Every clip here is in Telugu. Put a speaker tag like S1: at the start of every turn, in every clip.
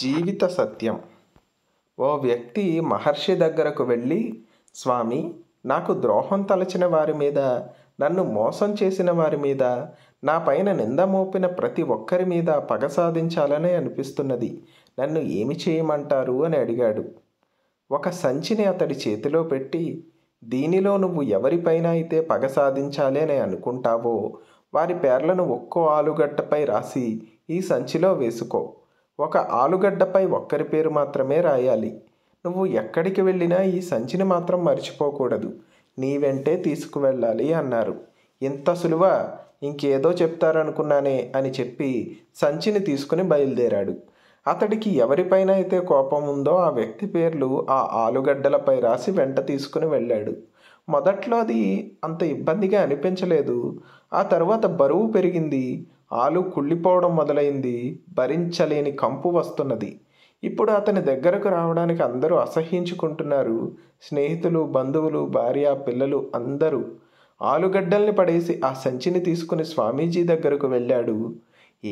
S1: జీవిత సత్యం ఓ వ్యక్తి మహర్షి దగ్గరకు వెళ్ళి స్వామి నాకు ద్రోహం తలచిన వారి మీద నన్ను మోసం చేసిన వారి మీద నా పైన నింద మోపిన ప్రతి ఒక్కరి మీద పగ సాధించాలని అనిపిస్తున్నది నన్ను ఏమి చేయమంటారు అని అడిగాడు ఒక సంచిని అతడి చేతిలో పెట్టి దీనిలో నువ్వు ఎవరిపైన అయితే పగ సాధించాలి అని అనుకుంటావో వారి పేర్లను ఒక్కో ఆలుగట్టపై రాసి ఈ సంచిలో వేసుకో ఒక ఆలుగడ్డపై ఒక్కరి పేరు మాత్రమే రాయాలి నువ్వు ఎక్కడికి వెళ్ళినా ఈ సంచిని మాత్రం మర్చిపోకూడదు నీ వెంటే తీసుకువెళ్ళాలి అన్నారు ఇంత సులువ ఇంకేదో చెప్తారనుకున్నానే అని చెప్పి సంచిని తీసుకుని బయలుదేరాడు అతడికి ఎవరిపైన అయితే కోపం ఉందో ఆ వ్యక్తి పేర్లు ఆ ఆలుగడ్డలపై రాసి వెంట తీసుకుని వెళ్ళాడు మొదట్లో అది అంత ఇబ్బందిగా అనిపించలేదు ఆ తర్వాత బరువు పెరిగింది ఆలు కుళ్ళిపోవడం మొదలైంది భరించలేని కంపు వస్తున్నది ఇప్పుడు అతని దగ్గరకు రావడానికి అందరూ అసహ్యించుకుంటున్నారు స్నేహితులు బంధువులు భార్య పిల్లలు అందరూ ఆలుగడ్డల్ని పడేసి ఆ సంచిని తీసుకుని స్వామీజీ దగ్గరకు వెళ్ళాడు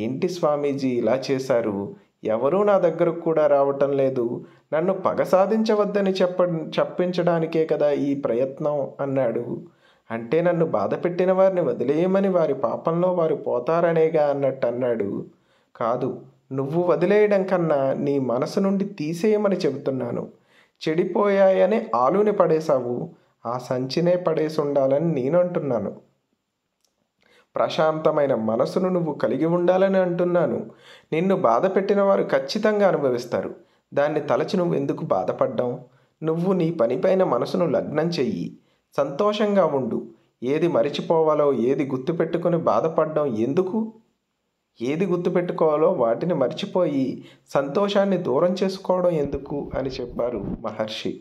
S1: ఏంటి స్వామీజీ ఇలా చేశారు ఎవరూ నా దగ్గరకు కూడా రావటం లేదు నన్ను పగ సాధించవద్దని చెప్ప చెప్పించడానికే కదా ఈ ప్రయత్నం అన్నాడు అంటే నన్ను బాధ పెట్టిన వారిని వదిలేయమని వారి పాపంలో వారు పోతారనేగా అన్నట్టు అన్నాడు కాదు నువ్వు వదిలేయడం కన్నా నీ మనసు నుండి తీసేయమని చెబుతున్నాను చెడిపోయాయని ఆలుని పడేశావు ఆ సంచినే పడేసి ఉండాలని నేనంటున్నాను ప్రశాంతమైన మనసును నువ్వు కలిగి ఉండాలని అంటున్నాను నిన్ను బాధ పెట్టిన వారు ఖచ్చితంగా అనుభవిస్తారు దాన్ని తలచి నువ్వు ఎందుకు బాధపడ్డావు నువ్వు నీ పనిపైన మనసును లగ్నం చెయ్యి సంతోషంగా ఉండు ఏది మరిచిపోవాలో ఏది గుర్తుపెట్టుకుని బాధపడడం ఎందుకు ఏది గుర్తుపెట్టుకోవాలో వాటిని మర్చిపోయి సంతోషాన్ని దూరం చేసుకోవడం ఎందుకు అని చెప్పారు మహర్షి